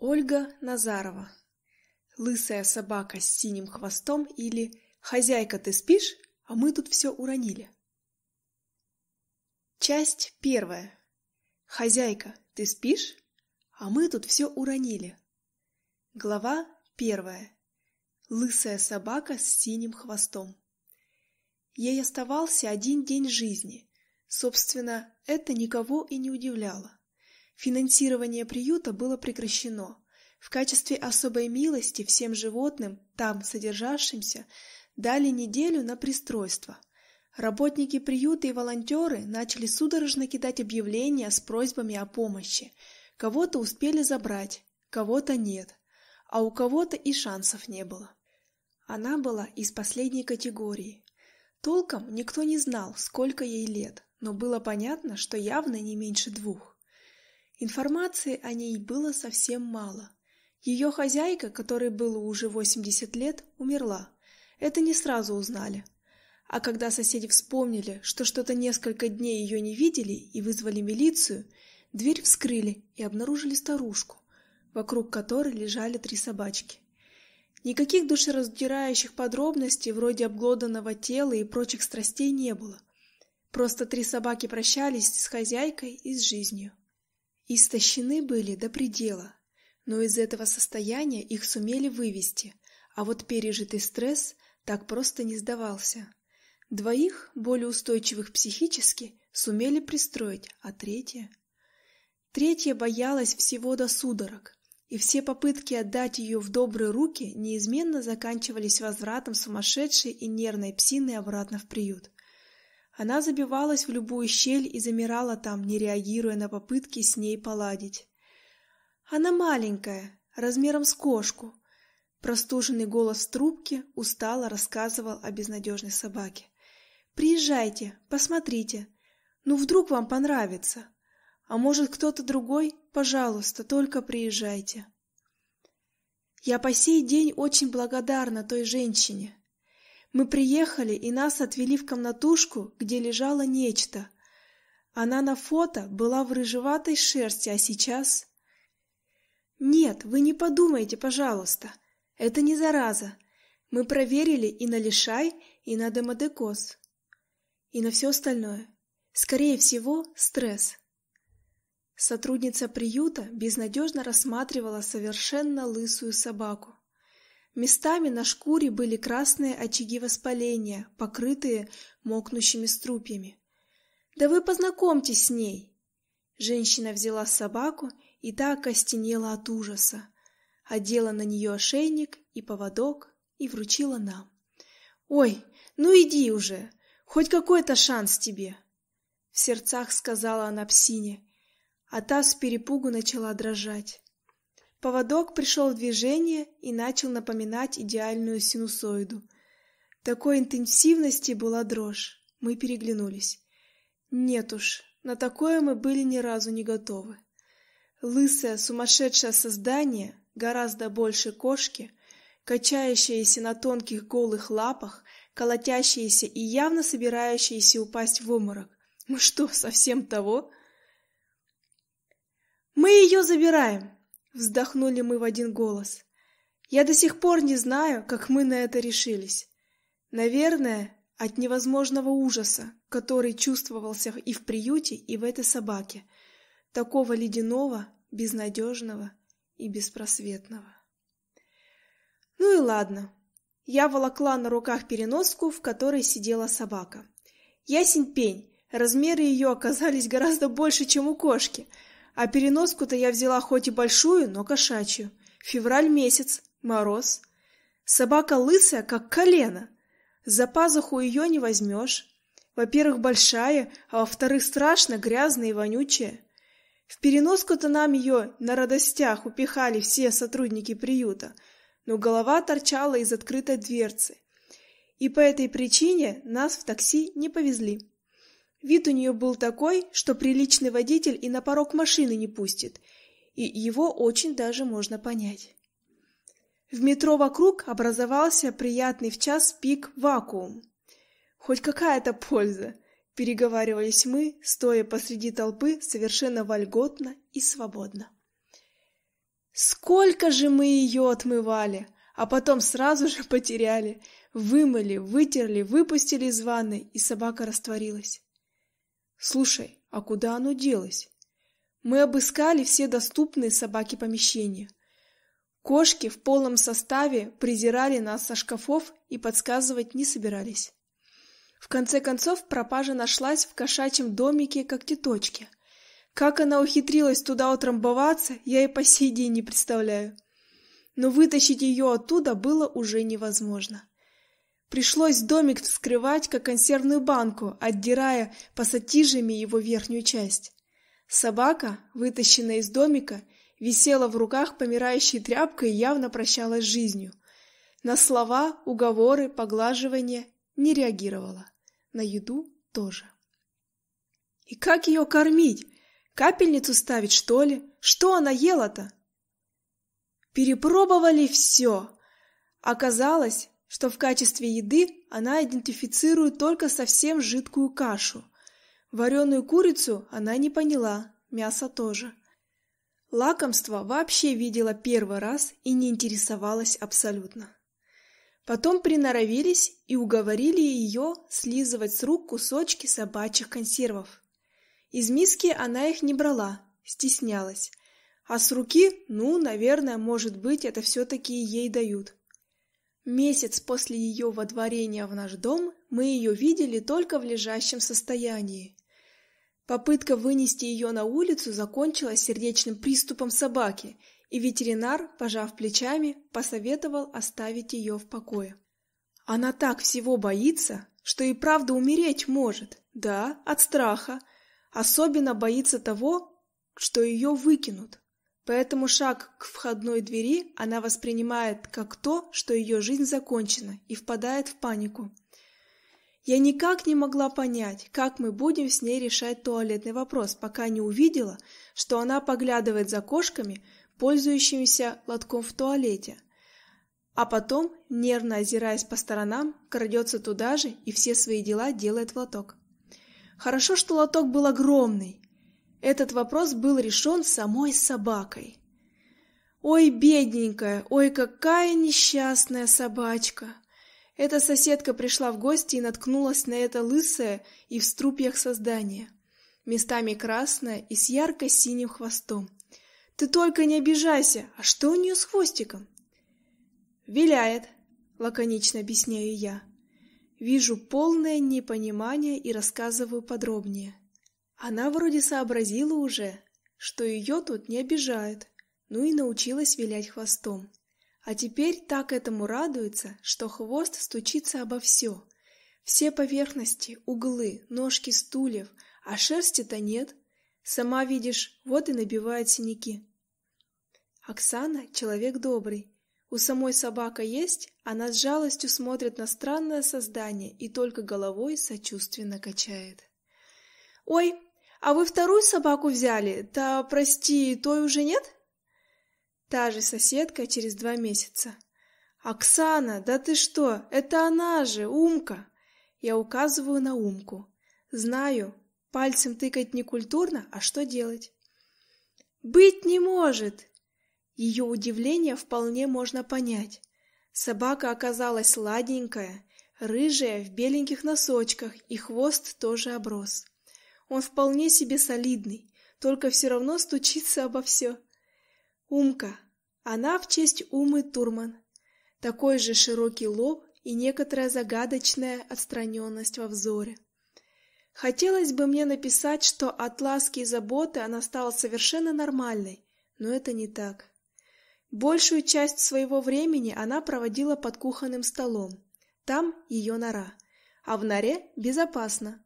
Ольга Назарова. Лысая собака с синим хвостом или «Хозяйка, ты спишь, а мы тут все уронили». Часть первая. «Хозяйка, ты спишь, а мы тут все уронили». Глава первая. Лысая собака с синим хвостом. Ей оставался один день жизни. Собственно, это никого и не удивляло. Финансирование приюта было прекращено. В качестве особой милости всем животным, там содержавшимся, дали неделю на пристройство. Работники приюта и волонтеры начали судорожно кидать объявления с просьбами о помощи. Кого-то успели забрать, кого-то нет, а у кого-то и шансов не было. Она была из последней категории. Толком никто не знал, сколько ей лет, но было понятно, что явно не меньше двух. Информации о ней было совсем мало. Ее хозяйка, которой было уже 80 лет, умерла. Это не сразу узнали. А когда соседи вспомнили, что что-то несколько дней ее не видели и вызвали милицию, дверь вскрыли и обнаружили старушку, вокруг которой лежали три собачки. Никаких душераздирающих подробностей вроде обглоданного тела и прочих страстей не было. Просто три собаки прощались с хозяйкой и с жизнью. Истощены были до предела, но из этого состояния их сумели вывести, а вот пережитый стресс так просто не сдавался. Двоих, более устойчивых психически, сумели пристроить, а третья... Третья боялась всего до судорог, и все попытки отдать ее в добрые руки неизменно заканчивались возвратом сумасшедшей и нервной псины обратно в приют. Она забивалась в любую щель и замирала там, не реагируя на попытки с ней поладить. «Она маленькая, размером с кошку», — простуженный голос трубки устало рассказывал о безнадежной собаке. «Приезжайте, посмотрите. Ну, вдруг вам понравится. А может, кто-то другой? Пожалуйста, только приезжайте». Я по сей день очень благодарна той женщине, мы приехали, и нас отвели в комнатушку, где лежало нечто. Она на фото была в рыжеватой шерсти, а сейчас... Нет, вы не подумайте, пожалуйста. Это не зараза. Мы проверили и на лишай, и на демодекоз. И на все остальное. Скорее всего, стресс. Сотрудница приюта безнадежно рассматривала совершенно лысую собаку. Местами на шкуре были красные очаги воспаления, покрытые мокнущими струпьями. «Да вы познакомьтесь с ней!» Женщина взяла собаку, и так окостенела от ужаса. Одела на нее ошейник и поводок и вручила нам. «Ой, ну иди уже! Хоть какой-то шанс тебе!» В сердцах сказала она псине, а та с перепугу начала дрожать. Поводок пришел в движение и начал напоминать идеальную синусоиду. Такой интенсивности была дрожь. Мы переглянулись. Нет уж, на такое мы были ни разу не готовы. Лысое, сумасшедшее создание, гораздо больше кошки, качающееся на тонких голых лапах, колотящееся и явно собирающееся упасть в обморок. Мы что, совсем того? «Мы ее забираем!» Вздохнули мы в один голос. Я до сих пор не знаю, как мы на это решились. Наверное, от невозможного ужаса, который чувствовался и в приюте, и в этой собаке. Такого ледяного, безнадежного и беспросветного. Ну и ладно. Я волокла на руках переноску, в которой сидела собака. Ясень пень, размеры ее оказались гораздо больше, чем у кошки — а переноску-то я взяла хоть и большую, но кошачью. Февраль месяц, мороз. Собака лысая, как колено. За пазуху ее не возьмешь. Во-первых, большая, а во-вторых, страшно грязная и вонючая. В переноску-то нам ее на радостях упихали все сотрудники приюта, но голова торчала из открытой дверцы. И по этой причине нас в такси не повезли. Вид у нее был такой, что приличный водитель и на порог машины не пустит, и его очень даже можно понять. В метро вокруг образовался приятный в час пик вакуум. Хоть какая-то польза, переговаривались мы, стоя посреди толпы совершенно вольготно и свободно. Сколько же мы ее отмывали, а потом сразу же потеряли. Вымыли, вытерли, выпустили из ванны, и собака растворилась. Слушай, а куда оно делось? Мы обыскали все доступные собаки помещения. Кошки в полном составе презирали нас со шкафов и подсказывать не собирались. В конце концов, пропажа нашлась в кошачьем домике как когтеточки. Как она ухитрилась туда утрамбоваться, я и по сей день не представляю. Но вытащить ее оттуда было уже невозможно. Пришлось домик вскрывать, как консервную банку, отдирая пассатижами его верхнюю часть. Собака, вытащенная из домика, висела в руках помирающей тряпкой и явно прощалась с жизнью. На слова, уговоры, поглаживания не реагировала. На еду тоже. И как ее кормить? Капельницу ставить, что ли? Что она ела-то? Перепробовали все. Оказалось, что в качестве еды она идентифицирует только совсем жидкую кашу. Вареную курицу она не поняла, мясо тоже. Лакомство вообще видела первый раз и не интересовалась абсолютно. Потом приноровились и уговорили ее слизывать с рук кусочки собачьих консервов. Из миски она их не брала, стеснялась. А с руки, ну, наверное, может быть, это все-таки ей дают. Месяц после ее водворения в наш дом мы ее видели только в лежащем состоянии. Попытка вынести ее на улицу закончилась сердечным приступом собаки, и ветеринар, пожав плечами, посоветовал оставить ее в покое. Она так всего боится, что и правда умереть может, да, от страха, особенно боится того, что ее выкинут. Поэтому шаг к входной двери она воспринимает как то, что ее жизнь закончена, и впадает в панику. Я никак не могла понять, как мы будем с ней решать туалетный вопрос, пока не увидела, что она поглядывает за кошками, пользующимися лотком в туалете. А потом, нервно озираясь по сторонам, крадется туда же и все свои дела делает в лоток. Хорошо, что лоток был огромный, этот вопрос был решен самой собакой. «Ой, бедненькая, ой, какая несчастная собачка!» Эта соседка пришла в гости и наткнулась на это лысое и в струпьях создание, местами красное и с ярко-синим хвостом. «Ты только не обижайся! А что у нее с хвостиком?» «Виляет», — лаконично объясняю я. Вижу полное непонимание и рассказываю подробнее. Она вроде сообразила уже, что ее тут не обижают, ну и научилась вилять хвостом. А теперь так этому радуется, что хвост стучится обо все. Все поверхности, углы, ножки стульев, а шерсти-то нет. Сама видишь, вот и набивает синяки. Оксана — человек добрый. У самой собака есть, она с жалостью смотрит на странное создание и только головой сочувственно качает. «Ой, а вы вторую собаку взяли? Та, прости, той уже нет? Та же соседка через два месяца. Оксана, да ты что? Это она же, Умка. Я указываю на Умку. Знаю, пальцем тыкать некультурно, а что делать? Быть не может. Ее удивление вполне можно понять. Собака оказалась ладненькая, рыжая, в беленьких носочках, и хвост тоже оброс. Он вполне себе солидный, только все равно стучится обо все. Умка. Она в честь Умы Турман. Такой же широкий лоб и некоторая загадочная отстраненность во взоре. Хотелось бы мне написать, что от ласки и заботы она стала совершенно нормальной, но это не так. Большую часть своего времени она проводила под кухонным столом. Там ее нора. А в норе безопасно.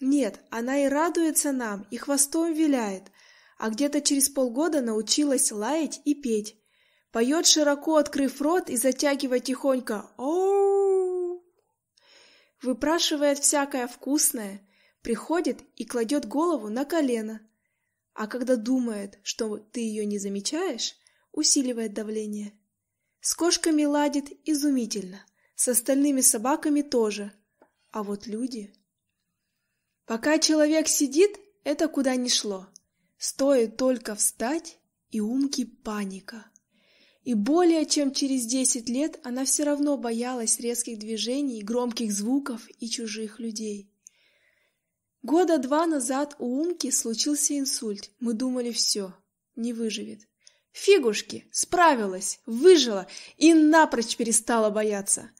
Нет, она и радуется нам, и хвостом виляет, а где-то через полгода научилась лаять и петь. Поет, широко открыв рот и затягивая тихонько о Выпрашивает всякое вкусное, приходит и кладет голову на колено. А когда думает, что ты ее не замечаешь, усиливает давление. С кошками ладит изумительно, с остальными собаками тоже. А вот люди... Пока человек сидит, это куда ни шло. Стоит только встать, и умки паника. И более чем через десять лет она все равно боялась резких движений, громких звуков и чужих людей. Года два назад у Умки случился инсульт. Мы думали, все, не выживет. Фигушки, справилась, выжила и напрочь перестала бояться.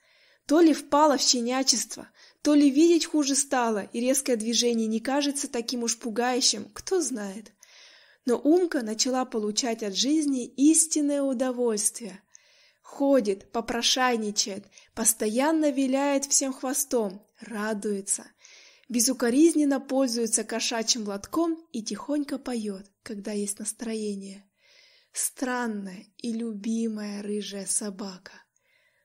То ли впала в щенячество, то ли видеть хуже стало, и резкое движение не кажется таким уж пугающим, кто знает. Но Умка начала получать от жизни истинное удовольствие. Ходит, попрошайничает, постоянно виляет всем хвостом, радуется. Безукоризненно пользуется кошачьим лотком и тихонько поет, когда есть настроение. Странная и любимая рыжая собака.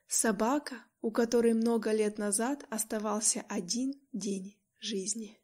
Собака, у которой много лет назад оставался один день жизни.